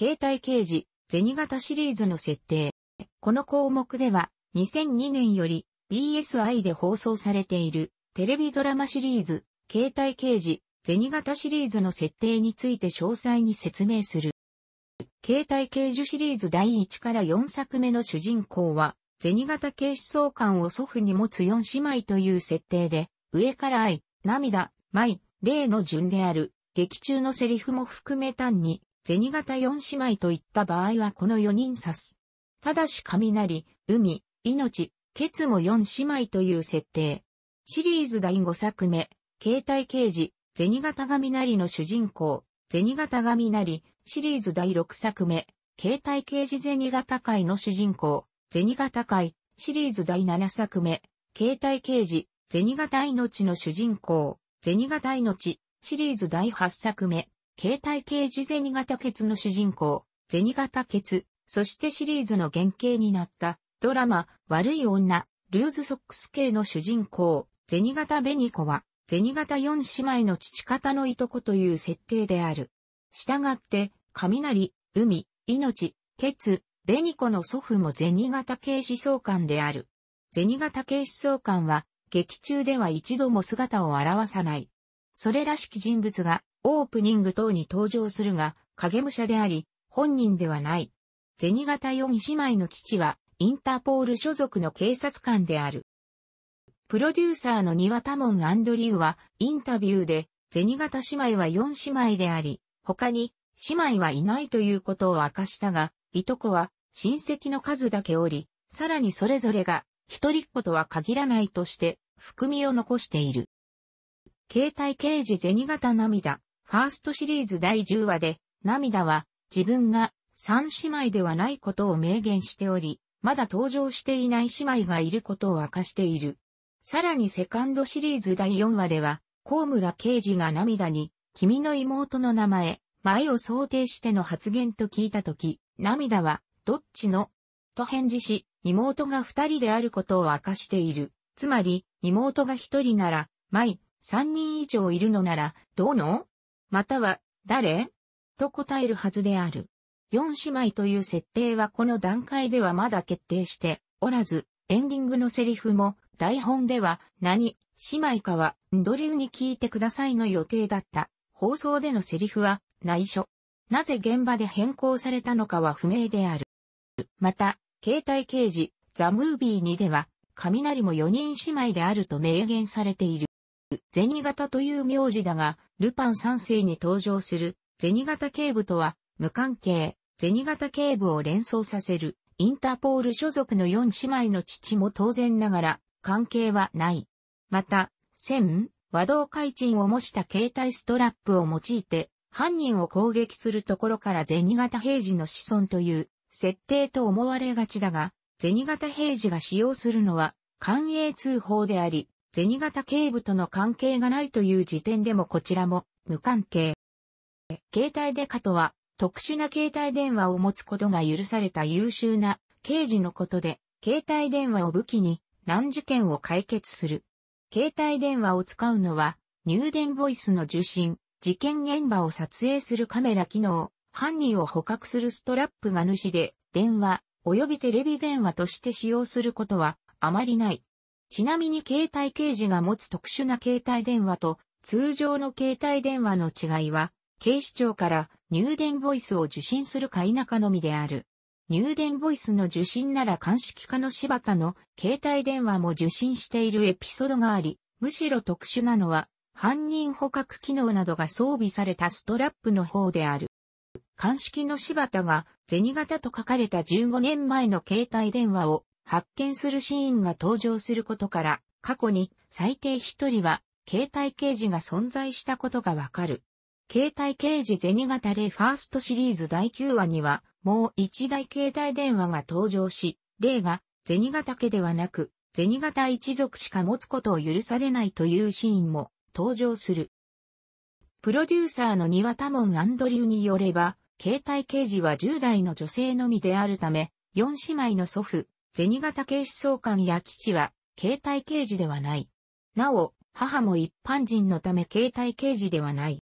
携帯刑事、銭形シリーズの設定。この項目では、2002年より BSI で放送されているテレビドラマシリーズ、携帯刑事、銭形シリーズの設定について詳細に説明する。携帯刑事シリーズ第1から4作目の主人公は、銭形警視総監を祖父に持つ4姉妹という設定で、上から愛、涙、舞、霊の順である、劇中のセリフも含め単に、銭形四姉妹といった場合はこの4人指す。ただし雷、海、命、ケツも四姉妹という設定。シリーズ第5作目、携帯刑事、銭形雷の主人公、銭形雷、シリーズ第6作目、携帯刑事銭形会の主人公、銭形会、シリーズ第7作目、携帯刑事、銭形命の主人公、銭形命、シリーズ第8作目、携帯刑事銭ケツの主人公、銭形ツ、そしてシリーズの原型になったドラマ、悪い女、ルーズソックス系の主人公、銭形紅子は、銭形四姉妹の父方のいとこという設定である。したがって、雷、海、命、ケベ紅子の祖父も銭形警視総監である。銭形警視総監は、劇中では一度も姿を現さない。それらしき人物がオープニング等に登場するが、影武者であり、本人ではない。銭形四姉妹の父は、インターポール所属の警察官である。プロデューサーの庭田門アンドリューは、インタビューで、銭形姉妹は4姉妹であり、他に姉妹はいないということを明かしたが、いとこは親戚の数だけおり、さらにそれぞれが一人っ子とは限らないとして、含みを残している。携帯刑事銭形涙、ファーストシリーズ第10話で、涙は、自分が三姉妹ではないことを明言しており、まだ登場していない姉妹がいることを明かしている。さらにセカンドシリーズ第4話では、河村刑事が涙に、君の妹の名前、前を想定しての発言と聞いたとき、涙は、どっちのと返事し、妹が二人であることを明かしている。つまり、妹が一人なら、舞、三人以上いるのなら、どうのまたは、誰と答えるはずである。四姉妹という設定はこの段階ではまだ決定しておらず、エンディングのセリフも台本では何姉妹かはドリューに聞いてくださいの予定だった。放送でのセリフは内緒。なぜ現場で変更されたのかは不明である。また、携帯刑事、ザ・ムービーにでは、雷も4人姉妹であると明言されている。ゼニ型という名字だが、ルパン三世に登場するゼニ型警部とは無関係、ゼニ型警部を連想させるインターポール所属の4姉妹の父も当然ながら関係はない。また、千、和道海鎮を模した携帯ストラップを用いて犯人を攻撃するところからゼニ型平時の子孫という設定と思われがちだが、ゼニ型平時が使用するのは官営通報であり、銭形警部との関係がないという時点でもこちらも無関係。携帯デカとは特殊な携帯電話を持つことが許された優秀な刑事のことで、携帯電話を武器に難事件を解決する。携帯電話を使うのは入電ボイスの受信、事件現場を撮影するカメラ機能、犯人を捕獲するストラップが主で電話、及びテレビ電話として使用することはあまりない。ちなみに携帯刑事が持つ特殊な携帯電話と通常の携帯電話の違いは、警視庁から入電ボイスを受信するか否かのみである。入電ボイスの受信なら鑑識課の柴田の携帯電話も受信しているエピソードがあり、むしろ特殊なのは犯人捕獲機能などが装備されたストラップの方である。鑑識の柴田が銭形と書かれた15年前の携帯電話を発見するシーンが登場することから、過去に最低一人は携帯刑事が存在したことがわかる。携帯刑事銭形レファーストシリーズ第9話には、もう一台携帯電話が登場し、例が銭形家ではなく、銭形一族しか持つことを許されないというシーンも登場する。プロデューサーの庭田門アンドリューによれば、携帯刑事は10代の女性のみであるため、4姉妹の祖父、銭形警視総監や父は、携帯刑事ではない。なお、母も一般人のため携帯刑事ではない。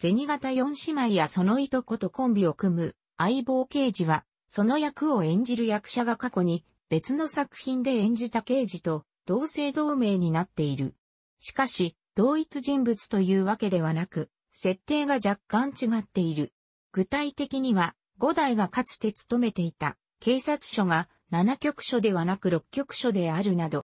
銭形四姉妹やそのいとことコンビを組む相棒刑事は、その役を演じる役者が過去に別の作品で演じた刑事と同姓同名になっている。しかし、同一人物というわけではなく、設定が若干違っている。具体的には、五代がかつて勤めていた警察署が7局所ではなく6局所であるなど。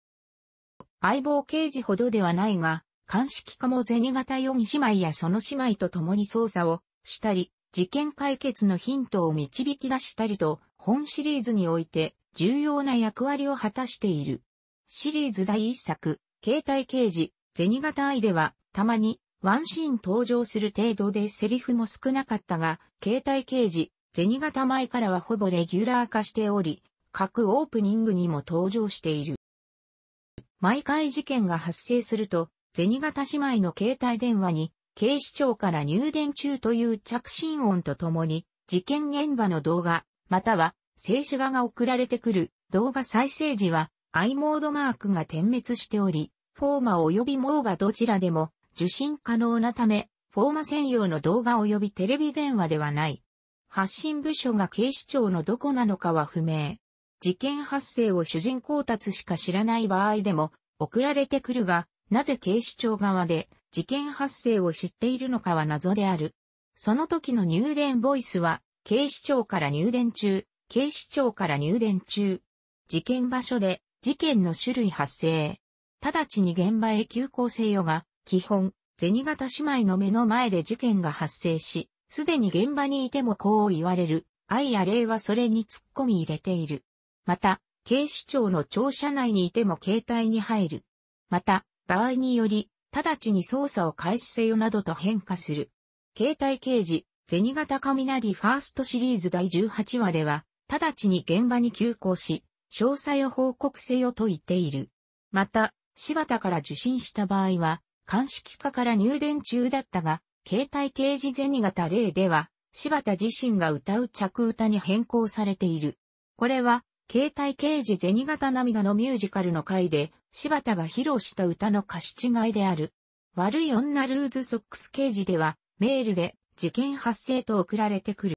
相棒刑事ほどではないが、鑑識課も銭形4姉妹やその姉妹と共に捜査をしたり、事件解決のヒントを導き出したりと、本シリーズにおいて重要な役割を果たしている。シリーズ第1作、携帯刑事、銭形愛では、たまにワンシーン登場する程度でセリフも少なかったが、携帯刑事、銭形前からはほぼレギュラー化しており、各オープニングにも登場している。毎回事件が発生すると、銭形姉妹の携帯電話に、警視庁から入電中という着信音とともに、事件現場の動画、または、静止画が送られてくる動画再生時は、i モードマークが点滅しており、フォーマ及びモーバどちらでも受信可能なため、フォーマ専用の動画及びテレビ電話ではない。発信部署が警視庁のどこなのかは不明。事件発生を主人公達しか知らない場合でも送られてくるが、なぜ警視庁側で事件発生を知っているのかは謎である。その時の入電ボイスは、警視庁から入電中、警視庁から入電中。事件場所で事件の種類発生。直ちに現場へ急行せよが、基本、銭形姉妹の目の前で事件が発生し、すでに現場にいてもこう言われる。愛や霊はそれに突っ込み入れている。また、警視庁の庁舎内にいても携帯に入る。また、場合により、直ちに捜査を開始せよなどと変化する。携帯刑事、銭形雷ファーストシリーズ第18話では、直ちに現場に急行し、詳細を報告せよと言っている。また、柴田から受信した場合は、鑑識課から入電中だったが、携帯刑事銭形例では、柴田自身が歌う着歌に変更されている。これは、携帯刑事銭形涙のミュージカルの回で、柴田が披露した歌の歌詞違いである。悪い女ルーズソックス刑事では、メールで、事件発生と送られてくる。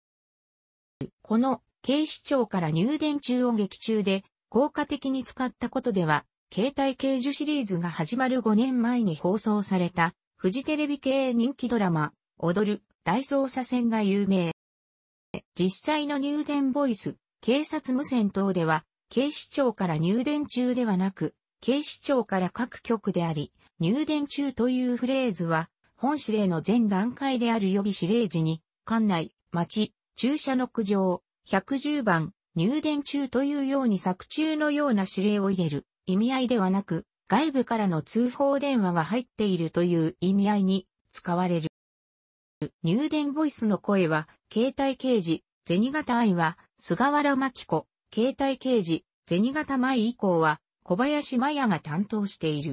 この、警視庁から入電中を劇中で、効果的に使ったことでは、携帯刑事シリーズが始まる5年前に放送された、フジテレビ系人気ドラマ、踊る、大捜査線が有名。実際の入電ボイス、警察無線等では、警視庁から入電中ではなく、警視庁から各局であり、入電中というフレーズは、本指令の全段階である予備指令時に、館内、町、駐車の苦情、110番、入電中というように作中のような指令を入れる意味合いではなく、外部からの通報電話が入っているという意味合いに使われる。入電ボイスの声は、携帯刑事、銭形愛は、菅原牧子、携帯刑事、銭形舞以降は、小林麻也が担当している。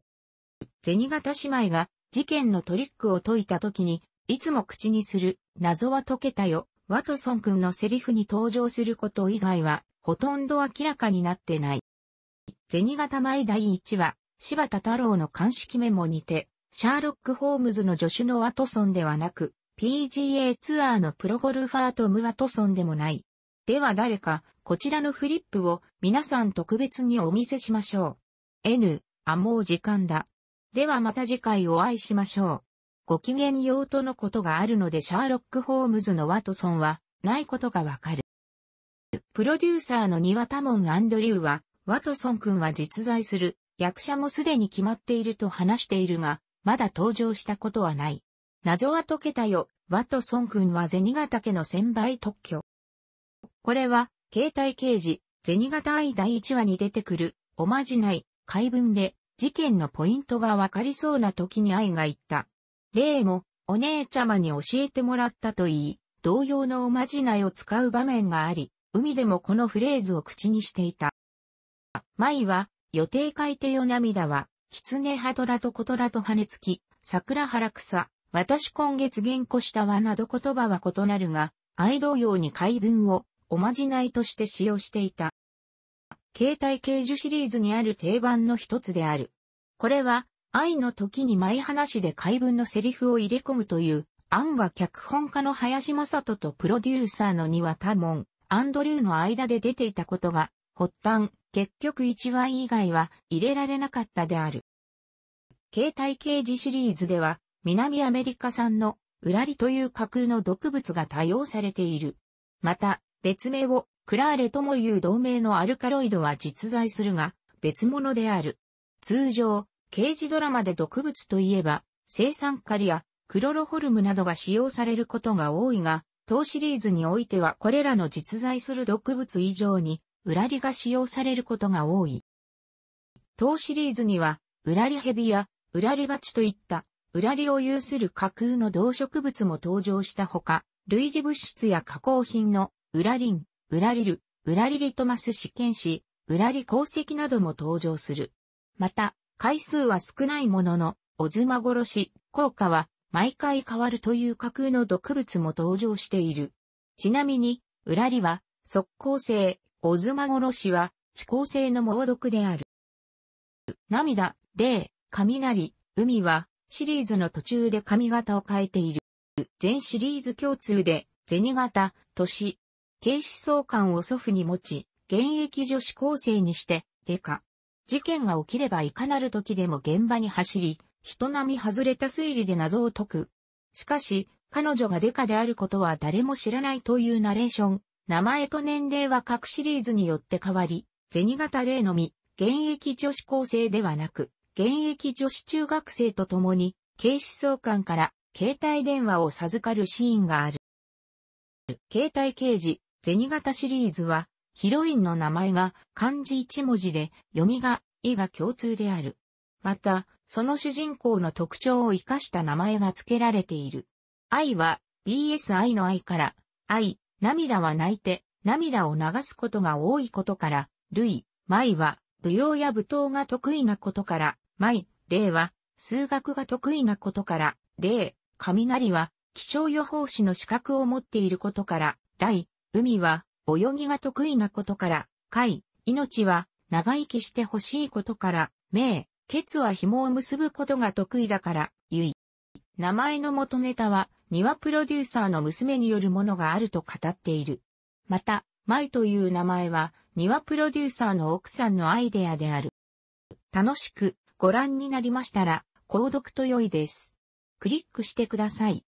銭形姉妹が事件のトリックを解いた時に、いつも口にする、謎は解けたよ、ワトソン君のセリフに登場すること以外は、ほとんど明らかになってない。銭形舞第1話、柴田太郎の鑑識メモにて、シャーロック・ホームズの助手のワトソンではなく、PGA ツアーのプロゴルファートム・ワトソンでもない、では誰か、こちらのフリップを皆さん特別にお見せしましょう。N、あ、もう時間だ。ではまた次回お会いしましょう。ご機嫌ようとのことがあるのでシャーロック・ホームズのワトソンはないことがわかる。プロデューサーのニワタモン・アンドリューは、ワトソン君は実在する、役者もすでに決まっていると話しているが、まだ登場したことはない。謎は解けたよ。ワトソン君は銭形岳の千倍特許。これは、携帯刑事、銭形愛第1話に出てくる、おまじない、怪文で、事件のポイントがわかりそうな時に愛が言った。例も、お姉ちゃまに教えてもらったと言い、同様のおまじないを使う場面があり、海でもこのフレーズを口にしていた。舞は、予定書いてよ涙は、狐ハトラとコトラと羽根つき、桜原草、私今月原稿したわなど言葉は異なるが、愛同様に怪文を、おまじないとして使用していた。携帯掲示シリーズにある定番の一つである。これは、愛の時に前話で怪文のセリフを入れ込むという、アン脚本家の林正人とプロデューサーの庭多門、アンドリューの間で出ていたことが、発端、結局一話以外は入れられなかったである。携帯刑事シリーズでは、南アメリカ産のウラリという架空の毒物が多用されている。また、別名をクラーレともいう同名のアルカロイドは実在するが、別物である。通常、刑事ドラマで毒物といえば、生酸カリやクロロホルムなどが使用されることが多いが、当シリーズにおいてはこれらの実在する毒物以上に、ウラリが使用されることが多い。当シリーズには、ウラリヘビやウラリバチといった、ウラリを有する架空の動植物も登場したほか、類似物質や加工品の裏林、裏リル、裏リリトマス試験紙、裏リ鉱石なども登場する。また、回数は少ないものの、オズマ殺し、効果は毎回変わるという架空の毒物も登場している。ちなみに、裏リは、即効性、オズマ殺しは、地効性の猛毒である。涙、霊、雷、海は、シリーズの途中で髪型を変えている。全シリーズ共通で、銭形、年、警視総監を祖父に持ち、現役女子高生にして、デカ。事件が起きればいかなる時でも現場に走り、人並み外れた推理で謎を解く。しかし、彼女がデカであることは誰も知らないというナレーション、名前と年齢は各シリーズによって変わり、銭形例のみ、現役女子高生ではなく、現役女子中学生と共に、警視総監から携帯電話を授かるシーンがある。携帯刑事、銭形シリーズは、ヒロインの名前が漢字一文字で、読みが、意が共通である。また、その主人公の特徴を生かした名前が付けられている。愛は、BSI の愛から、愛、涙は泣いて、涙を流すことが多いことから、類、舞は、舞踊や舞踏が得意なことから、舞、霊は、数学が得意なことから、霊、雷は、気象予報士の資格を持っていることから、雷、海は泳ぎが得意なことから、海、命は長生きしてほしいことから、命、ケツは紐を結ぶことが得意だから、ゆい。名前の元ネタは、庭プロデューサーの娘によるものがあると語っている。また、舞という名前は、庭プロデューサーの奥さんのアイデアである。楽しくご覧になりましたら、購読と良いです。クリックしてください。